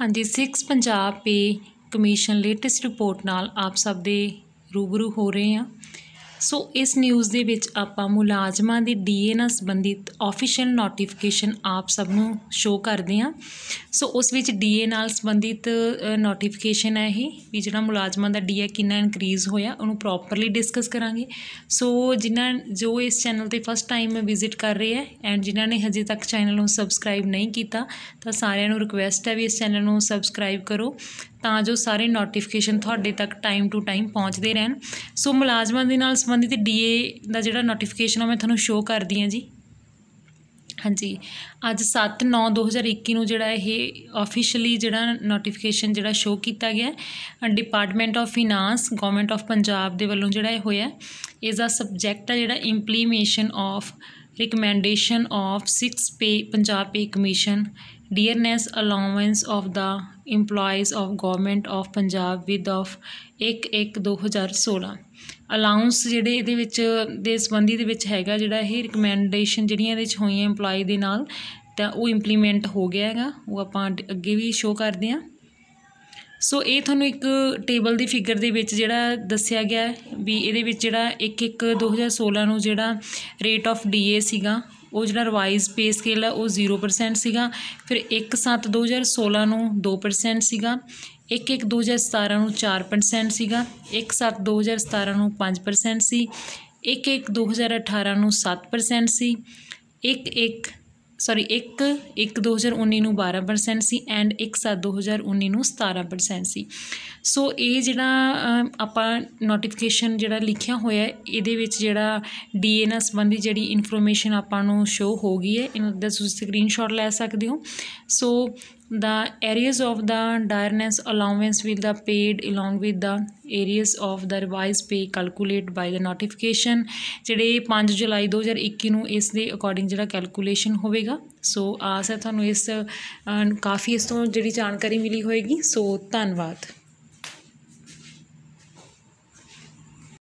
ਹਾਂਜੀ 6 Punjab pay commission latest report ਨਾਲ ਆਪ ਸਭ ਦੇ ਰੂਬਰੂ ਹੋ ਰਹੇ ਹਾਂ ਸੋ ਇਸ ਨਿਊਜ਼ ਦੇ ਵਿੱਚ ਆਪਾਂ ਮੁਲਾਜ਼ਮਾਂ ਦੀ ਡੀਏ ਨਾਲ ਸੰਬੰਧਿਤ ਆਫੀਸ਼ੀਅਲ ਨੋਟੀਫਿਕੇਸ਼ਨ ਆਪ ਸਭ ਨੂੰ ਸ਼ੋ ਕਰਦੇ ਹਾਂ ਸੋ ਉਸ ਵਿੱਚ ਡੀਏ ਨਾਲ ਸੰਬੰਧਿਤ ਨੋਟੀਫਿਕੇਸ਼ਨ ਹੈ ਇਹ ਵੀ ਜਿਹੜਾ ਮੁਲਾਜ਼ਮਾਂ ਦਾ ਡੀਏ ਕਿੰਨਾ ਇਨਕਰੀਜ਼ ਹੋਇਆ ਉਹਨੂੰ ਪ੍ਰੋਪਰਲੀ ਡਿਸਕਸ ਕਰਾਂਗੇ ਸੋ ਜਿਨ੍ਹਾਂ ਜੋ ਇਸ ਚੈਨਲ ਤੇ ਫਸਟ ਟਾਈਮ ਵਿਜ਼ਿਟ ਕਰ ਰਹੇ ਹੈ ਐਂਡ ਜਿਨ੍ਹਾਂ ਨੇ ਹਜੇ ਤੱਕ ਚੈਨਲ ਨੂੰ ਸਬਸਕ੍ਰਾਈਬ ਨਹੀਂ ਕੀਤਾ ਤਾਂ ਸਾਰਿਆਂ ਨੂੰ ਰਿਕੁਐਸਟ ਹੈ ਵੀ ਇਸ ਚੈਨਲ ਨੂੰ ਸਬਸਕ੍ਰਾਈਬ ਕਰੋ ਤਾਂ ਜੋ ਸਾਰੇ ਨੋਟੀਫਿਕੇਸ਼ਨ ਤੁਹਾਡੇ ਤੱਕ ਟਾਈਮ ਟੂ ਟਾਈਮ ਪਹੁੰਚਦੇ ਰਹਿਣ ਸੋ ਮੁਲਾਜ਼ਮਾਂ ਦੇ ਨਾਲ ਸੰਬੰਧਿਤ ਡੀਏ ਦਾ ਜਿਹੜਾ ਨੋਟੀਫਿਕੇਸ਼ਨ ਆ ਮੈਂ ਤੁਹਾਨੂੰ ਸ਼ੋਅ ਕਰਦੀ ਆ ਜੀ ਹਾਂਜੀ ਅੱਜ 7 9 2021 ਨੂੰ ਜਿਹੜਾ ਇਹ ਆਫੀਸ਼ੀਅਲੀ ਜਿਹੜਾ ਨੋਟੀਫਿਕੇਸ਼ਨ ਜਿਹੜਾ ਸ਼ੋਅ ਕੀਤਾ ਗਿਆ department of finance government of Punjab ਦੇ ਵੱਲੋਂ ਜਿਹੜਾ ਇਹ ਹੋਇਆ ਇਸ ਦਾ ਸਬਜੈਕਟ ਆ ਜਿਹੜਾ implementation of recommendation of 6 pay Punjab pay commission dearness allowance of ਦਾ employees of government of Punjab with of 11 2016 allowance ਜਿਹੜੇ ਇਹਦੇ ਵਿੱਚ ਦੇ ਸੰਬੰਧੀ ਦੇ ਵਿੱਚ ਹੈਗਾ ਜਿਹੜਾ ਇਹ ਰਿਕਮੈਂਡੇਸ਼ਨ ਜਿਹੜੀਆਂ ਇਹਦੇ ਵਿੱਚ ਹੋਈਆਂ EMPLOYE ਦੇ ਨਾਲ ਤਾਂ ਉਹ ਇੰਪਲੀਮੈਂਟ ਹੋ ਗਿਆ ਹੈਗਾ ਉਹ ਆਪਾਂ ਅੱਗੇ ਵੀ ਸ਼ੋ ਕਰਦੇ ਹਾਂ ਸੋ ਇਹ ਤੁਹਾਨੂੰ ਇੱਕ ਟੇਬਲ ਦੀ ਫਿਗਰ ਦੇ ਵਿੱਚ ਜਿਹੜਾ ਦੱਸਿਆ ਗਿਆ ਵੀ ਇਹਦੇ ਵਿੱਚ ਜਿਹੜਾ 1 1 2016 ਨੂੰ ਜਿਹੜਾ ਰੇਟ ਆਫ ਡੀਏ ਸੀਗਾ ਉਹ ਜਿਹੜਾ ਰਿਵਾਈਜ਼ ਪੇ ਸਕੇਲ ਹੈ ਉਹ 0% ਸੀਗਾ ਫਿਰ 1/7 2016 ਨੂੰ 2% ਸੀਗਾ 1/1 2017 ਨੂੰ 4% ਸੀਗਾ 1/7 2017 ਨੂੰ 5% ਸੀ 1/1 2018 ਨੂੰ 7% ਸੀ 1/1 ਸੌਰੀ 1 1 2019 ਨੂੰ 12% ਸੀ ਐਂਡ 1 7 2019 ਨੂੰ 17% ਸੀ ਸੋ ਇਹ ਜਿਹੜਾ ਆਪਾਂ ਨੋਟੀਫਿਕੇਸ਼ਨ ਜਿਹੜਾ ਲਿਖਿਆ ਹੋਇਆ ਇਹਦੇ ਵਿੱਚ ਜਿਹੜਾ ਡੀਏ ਨਾਲ ਸੰਬੰਧੀ ਜਿਹੜੀ ਇਨਫੋਰਮੇਸ਼ਨ ਆਪਾਂ ਨੂੰ ਸ਼ੋ ਹੋ ਗਈ ਹੈ ਇਹਦਾ ਤੁਸੀਂ ਸਕਰੀਨਸ਼ਾਟ ਲੈ ਸਕਦੇ ਹੋ ਸੋ The areas of the direness allowance will be paid along with the areas of the revised pay calculated by the notification ਜਿਹੜੇ 5 ਜੁਲਾਈ 2021 ਨੂੰ ਇਸ ਦੇ ਅਕੋਰਡਿੰਗ ਜਿਹੜਾ ਕੈਲਕੂਲੇਸ਼ਨ ਹੋਵੇਗਾ ਸੋ ਆਸ ਹੈ ਤੁਹਾਨੂੰ ਇਸ ਕਾਫੀ ਇਸ ਤੋਂ ਜਿਹੜੀ ਜਾਣਕਾਰੀ ਮਿਲੀ ਹੋਏਗੀ ਸੋ ਧੰਨਵਾਦ